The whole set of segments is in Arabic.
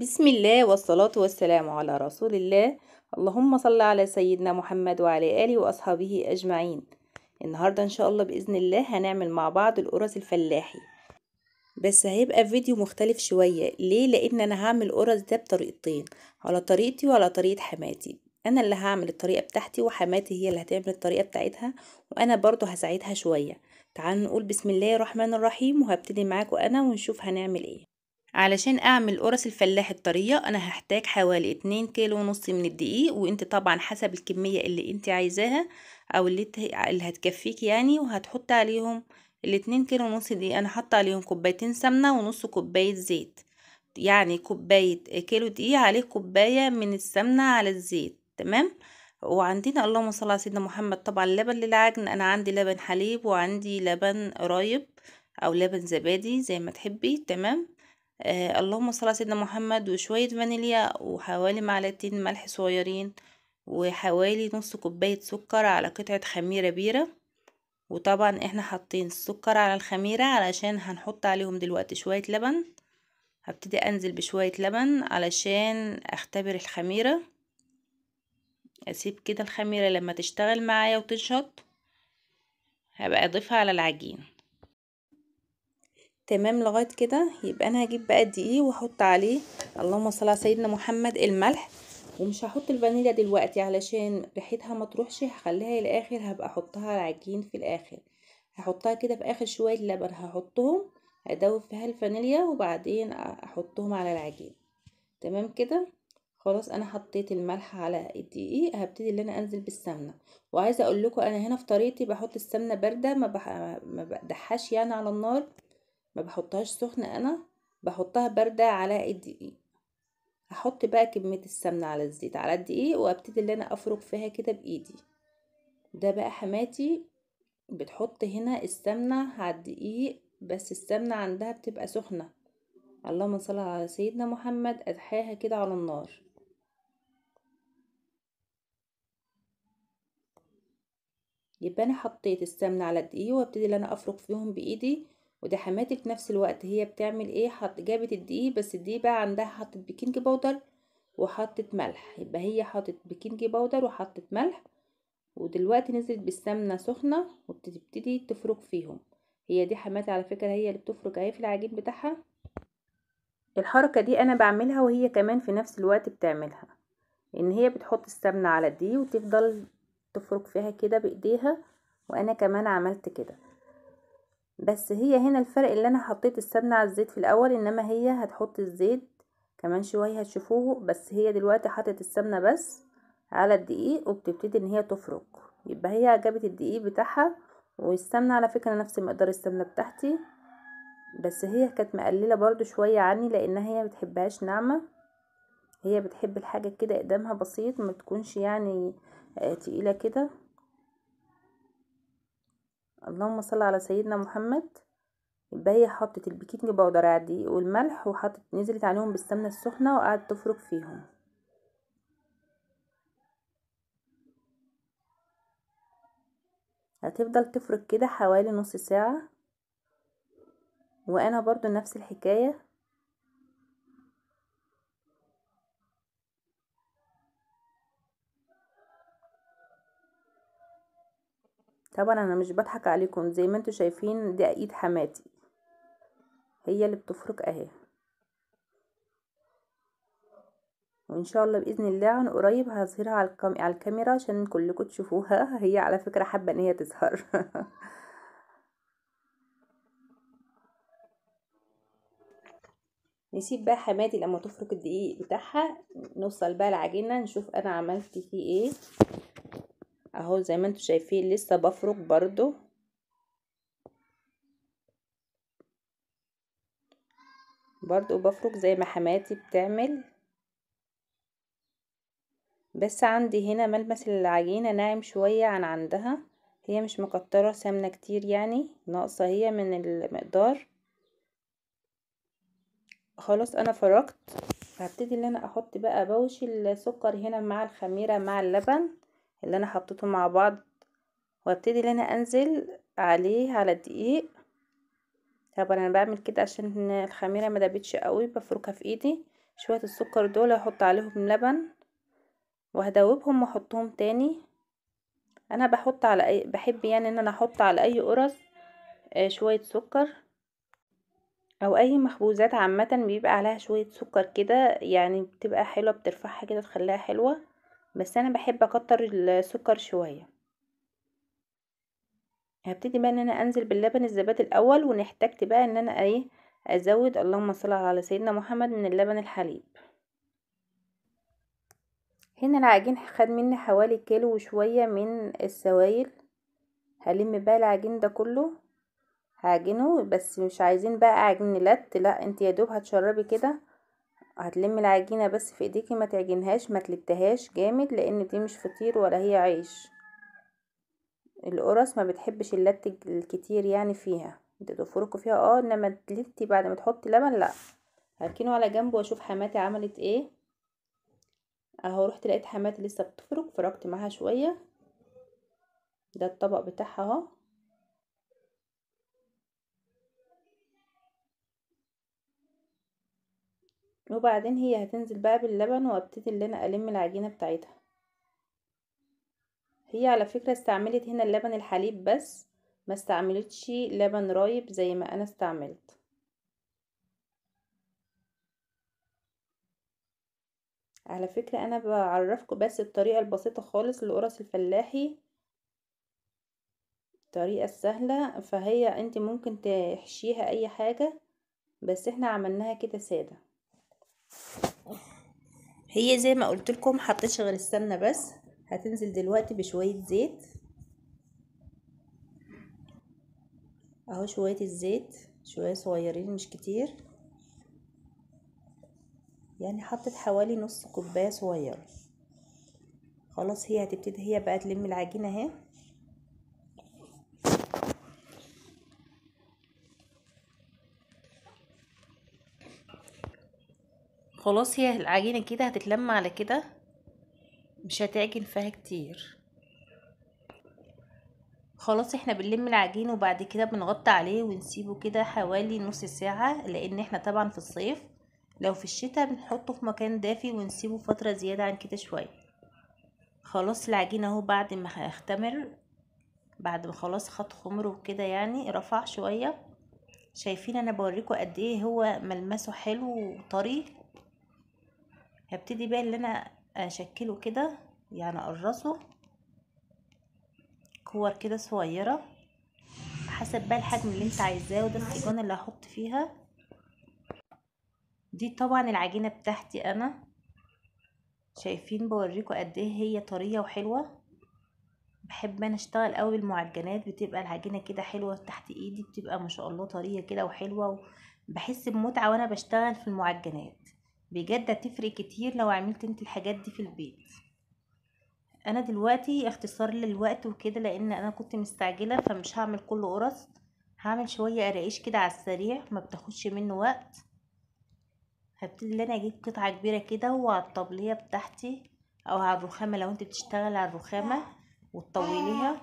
بسم الله والصلاة والسلام على رسول الله اللهم صل على سيدنا محمد وعلى آله وأصحابه أجمعين النهاردة إن شاء الله بإذن الله هنعمل مع بعض القرص الفلاحي بس هيبقى فيديو مختلف شوية ليه لأن أنا هعمل القرص ده بطريقتين على طريقتي وعلى طريقة حماتي أنا اللي هعمل الطريقة بتاعتي وحماتي هي اللي هتعمل الطريقة بتاعتها وأنا برضو هساعدها شوية تعالوا نقول بسم الله الرحمن الرحيم وهبتدي معاكم أنا ونشوف هنعمل إيه علشان اعمل قرص الفلاح الطريه انا هحتاج حوالي اتنين كيلو ونص من الدقيق وانت طبعا حسب الكميه اللي انت عايزاها او اللي, اللي هتكفيك يعني وهتحط عليهم الاتنين كيلو ونص دقيق انا حط عليهم كوبايتين سمنه ونص كوبايه زيت يعني كوبايه كيلو دقيق عليه كوبايه من السمنه على الزيت تمام وعندنا اللهم صل على سيدنا محمد طبعا لبن للعجن انا عندي لبن حليب وعندي لبن رايب او لبن زبادي زي ما تحبي تمام آه اللهم صل على سيدنا محمد وشوية فانيليا وحوالي معلقتين ملح صغيرين وحوالي نص كوباية سكر على قطعة خميرة بيرة وطبعا احنا حاطين السكر على الخميرة علشان هنحط عليهم دلوقتي شوية لبن هبتدي انزل بشوية لبن علشان اختبر الخميرة اسيب كده الخميرة لما تشتغل معايا وتنشط هبقى اضيفها على العجين تمام لغايه كده يبقى انا هجيب بقى الدقيق واحط عليه اللهم صل على سيدنا محمد الملح ومش هحط الفانيليا دلوقتي علشان ريحتها ما تروحش هخليها للاخر هبقى احطها على العجين في الاخر هحطها كده في اخر شويه لبن هحطهم هدوب فيها الفانيليا وبعدين احطهم على العجين تمام كده خلاص انا حطيت الملح على الدقيق هبتدي ان انا انزل بالسمنه وعايزه اقول لكم انا هنا في طريقتي بحط السمنه بارده ما بدحهاش يعني على النار بحطهاش سخنة انا بحطها باردة على الدقيق هحط بقى كمية السمنة على الزيت على الدقيق وابتدي اللي انا افرك فيها كده بايدي ده بقى حماتي بتحط هنا السمنة على الدقيق بس السمنة عندها بتبقى سخنة اللهم صل على سيدنا محمد ادحاها كده على النار يبقى انا حطيت السمنه على الدقيق وابتدي ان انا افرك فيهم بايدي وده حماتي في نفس الوقت هي بتعمل ايه حط جابت الدقيق بس الدقيق بقى عندها حطت بيكنج باودر وحطت ملح يبقى هي حطت بيكنج باودر وحطت ملح ودلوقتي نزلت بالسمنه سخنه وبتبتدي تفرك فيهم هي دي حماتي على فكره هي اللي بتفرك اهي في العجين بتاعها الحركه دي انا بعملها وهي كمان في نفس الوقت بتعملها ان هي بتحط السمنه على الدقيق وتفضل تفرك فيها كده بايديها وانا كمان عملت كده بس هي هنا الفرق اللي انا حطيت السمنة على الزيت في الاول انما هي هتحط الزيت كمان شوية هتشوفوه بس هي دلوقتي حطت السمنة بس على الدقيق وبتبتدي ان هي تفرك يبقى هي جابت الدقيق بتاعها والسمنة على فكرة نفس مقدار السمنة بتاعتي بس هي كانت مقللة برضو شوية عني لان هي بتحبهاش ناعمة هي بتحب الحاجة كده قدامها بسيط ما تكونش يعني آه، تقيلة كده اللهم صل على سيدنا محمد يبقى هي حطت البيكنج باودر عادي والملح وحطت نزلت عليهم بالسمنه السخنه وقعدت تفرك فيهم هتفضل تفرك كده حوالي نص ساعه وانا برضو نفس الحكايه طبعا انا مش بضحك عليكم زي ما انتوا شايفين دي ايد حماتي هي اللي بتفرك اهي وان شاء الله باذن الله عن قريب هظهرها على, على الكاميرا عشان كلكم تشوفوها هي على فكره حابه ان هي تظهر نسيب بقى حماتي لما تفرك الدقيق بتاعها نوصل بقى العجينه نشوف انا عملت فيه ايه اهو زي ما انتم شايفين لسه بفرك برضو برضو بفرك زي ما حماتي بتعمل بس عندي هنا ملمس العجينة ناعم شوية عن عندها هي مش مكترة سمنة كتير يعني ناقصة هي من المقدار خلاص انا فركت هبتدي ان انا احط بقى بوش السكر هنا مع الخميرة مع اللبن اللي انا حطيته مع بعض وابتدي ان انا انزل عليه على الدقيق طبعا انا بعمل كده عشان الخميره ما دابتش قوي بفركها في ايدي شويه السكر دول احط عليهم لبن وهدوبهم واحطهم تاني انا بحط على أي بحب يعني ان انا احط على اي قرص آه، شويه سكر او اي مخبوزات عامه بيبقى عليها شويه سكر كده يعني بتبقى حلوه بترفعها كده تخليها حلوه بس انا بحب اكتر السكر شوية هبتدي بقى ان انا انزل باللبن الزبادي الاول ونحتاجت بقى ان انا ايه ازود اللهم صل على سيدنا محمد من اللبن الحليب هنا العجين خد مني حوالي كيلو وشوية من السوائل هلم بقى العجين ده كله هعجنه بس مش عايزين بقى عجين لت لا انت يا دوب هتشربي كده هتلم العجينة بس في ايديكي ما تعجنهاش ما تلتهاش جامد لان دي مش فطير ولا هي عيش القرص ما بتحبش اللت الكتير يعني فيها انت تفركوا فيها اه انما تلتي بعد ما تحطي لبن لا هركنه على جنب واشوف حماتي عملت ايه اهو رحت لقيت حماتي لسه بتفرك فركت معاها شوية ده الطبق بتاعها اهو وبعدين هي هتنزل بقى باللبن وابتدي اللي انا الم العجينه بتاعتها هي على فكره استعملت هنا اللبن الحليب بس ما استعملتش لبن رايب زي ما انا استعملت على فكرة انا بعرفكم بس الطريقة البسيطة خالص لقرص الفلاحي الطريقة السهلة فهي انت ممكن تحشيها اي حاجة بس احنا عملناها كده سادة هي زي ما قلت لكم حطيتش غير السمنه بس هتنزل دلوقتي بشويه زيت اهو شويه الزيت شويه صغيرين مش كتير يعني حطيت حوالي نص كوبايه صغيره خلاص هي هتبتدي هي بقى تلم العجينه اهي خلاص هي العجينة كده هتتلم على كده مش هتعجن فيها كتير خلاص احنا بنلم العجين وبعد كده بنغطي عليه ونسيبه كده حوالي نص ساعة لان احنا طبعا في الصيف لو في الشتاء بنحطه في مكان دافي ونسيبه فترة زيادة عن كده شوية خلاص العجين اهو بعد ما هيختمر بعد ما خلاص خد خمره كده يعني رفع شوية شايفين انا بوريكم قد ايه هو ملمسه حلو وطري هبتدي بقى اللي انا اشكله كده يعني اقرصه كور كده صغيره حسب بقى الحجم اللي انت عايزاه وده السجون اللي هحط فيها دي طبعا العجينه بتاعتي انا شايفين بوريكم قد ايه هي طريه وحلوه بحب انا اشتغل قوي بالمعجنات بتبقى العجينه كده حلوه تحت ايدي بتبقى ما شاء الله طريه كده وحلوه بحس بمتعه وانا بشتغل في المعجنات بجد هتفرق كتير لو عملت انت الحاجات دي في البيت انا دلوقتي اختصار للوقت وكده لان انا كنت مستعجله فمش هعمل كله قرص هعمل شويه قراقيش كده على السريع ما بتاخدش منه وقت هبتدي ان انا اجيب قطعه كبيره كده وعلى الطبليه بتاعتي او على الرخامه لو انت بتشتغل على الرخامه وتطوليها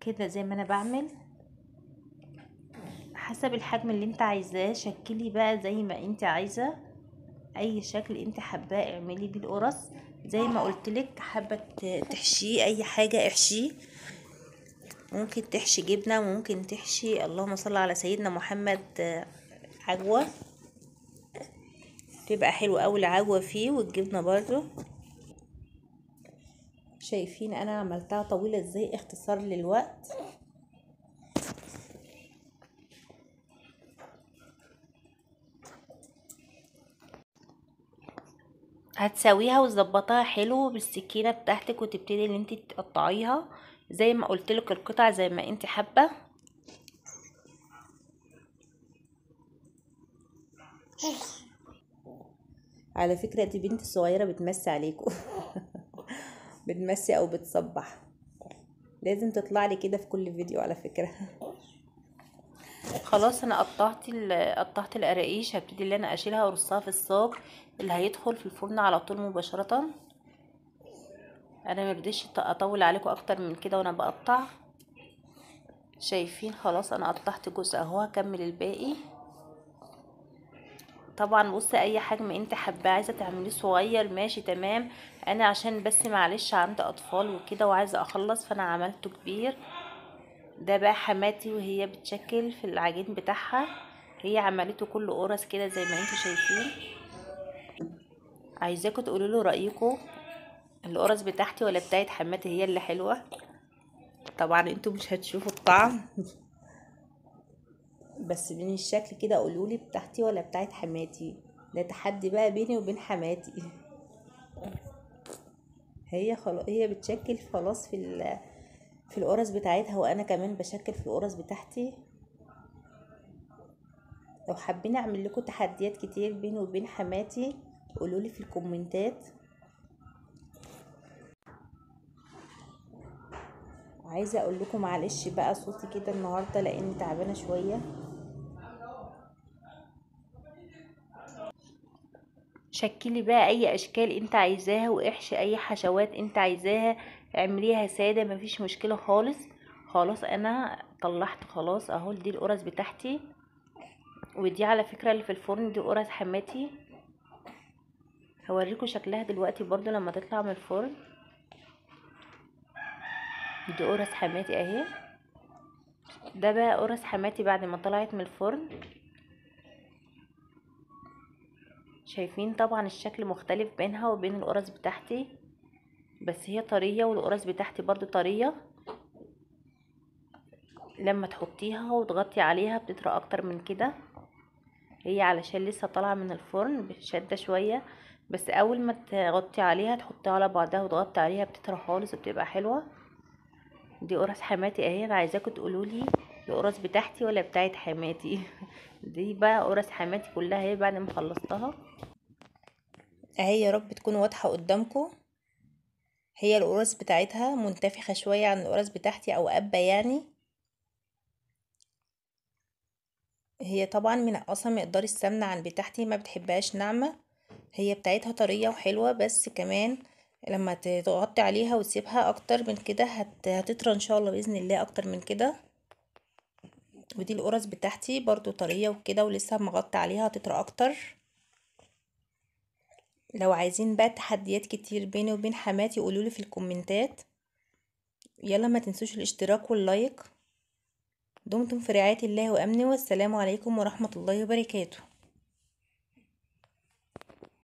كده زي ما انا بعمل حسب الحجم اللي انت عايزاه شكلي بقى زي ما انت عايزه اي شكل انت حباه اعملي بيه القرص زي ما قلتلك حابه تحشيه اي حاجه احشيه ممكن تحشي جبنه ممكن تحشي اللهم صل على سيدنا محمد عجوه تبقى حلوه قوي العجوه فيه والجبنه برضو شايفين انا عملتها طويله ازاي اختصار للوقت هتساويها وتظبطها حلو بالسكينه بتاعتك وتبتدي ان انت تقطعيها زي ما قلت لك القطع زي ما انت حابه على فكره دي بنتي صغيرة بتمسي عليكم بتمسي او بتصبح لازم تطلع لي كده في كل فيديو على فكره خلاص انا قطعت قطعت القراقيش هبتدي اللي انا اشيلها وارصها في الصاج اللي هيدخل في الفرن على طول مباشره انا ما بديش اطول عليكم اكتر من كده وانا بقطع شايفين خلاص انا قطعت جزء اهو هكمل الباقي طبعا بص اي حجم انت حابه عايزه تعمليه صغير ماشي تمام انا عشان بس معلش عندي اطفال وكده وعايزه اخلص فانا عملته كبير ده بقى حماتي وهي بتشكل في العجين بتاعها هي عملته كله قرص كده زي ما انتوا شايفين عايزاكم تقولوا له رايكم القرص بتاعتي ولا بتاعت حماتي هي اللي حلوه طبعا انتوا مش هتشوفوا الطعم بس من الشكل كده قولوا لي بتاعتي ولا بتاعت حماتي ده تحدي بقى بيني وبين حماتي هي خلاص هي بتشكل خلاص في في القرص بتاعتها وانا كمان بشكل في القرص بتاعتي لو حابين اعمل لكم تحديات كتير بيني وبين حماتي قولولي في الكومنتات عايزه اقول لكم معلش بقى صوتي كده النهارده لان تعبانه شويه شكلي بقى اي اشكال انت عايزاها واحشي اي حشوات انت عايزاها اعمليها ساده مفيش مشكله خالص خلاص انا طلعت خلاص اهو دي القرص بتاعتي ودي على فكره اللي في الفرن دي قرص حماتي هوريكم شكلها دلوقتي برضو لما تطلع من الفرن دي قرص حماتي اهي ده بقى قرص حماتي بعد ما طلعت من الفرن شايفين طبعا الشكل مختلف بينها وبين القرص بتاعتي بس هي طرية والقراص بتاعتي برضو طرية لما تحطيها وتغطي عليها بتطرى اكتر من كده هي علشان لسه طالعه من الفرن بتشد شويه بس اول ما تغطي عليها تحطيها على بعضها وتغطي عليها بتطرى خالص وبتبقى حلوه دي قرص حماتي اهي انا عايزاكم تقولولي القرص بتاعتي ولا بتاعت حماتي دي بقى قرص حماتي كلها اهي بعد ما خلصتها اهي يا رب تكون واضحه قدامكم هي القرص بتاعتها منتفخة شوية عن القرص بتاعتي او قبة يعني هي طبعا من منقصة مقدار السمنة عن بتاعتي ما بتحبهاش ناعمة هي بتاعتها طرية وحلوة بس كمان لما تغطي عليها وتسيبها اكتر من كده هتطرى ان شاء الله باذن الله اكتر من كده ودي القرص بتاعتي برضو طرية وكده ولسه مغطى عليها هتطرى اكتر لو عايزين بقى تحديات كتير بيني وبين حماتي قولولي في الكومنتات يلا ما تنسوش الاشتراك واللايك دمتم في رعاية الله وأمنه والسلام عليكم ورحمة الله وبركاته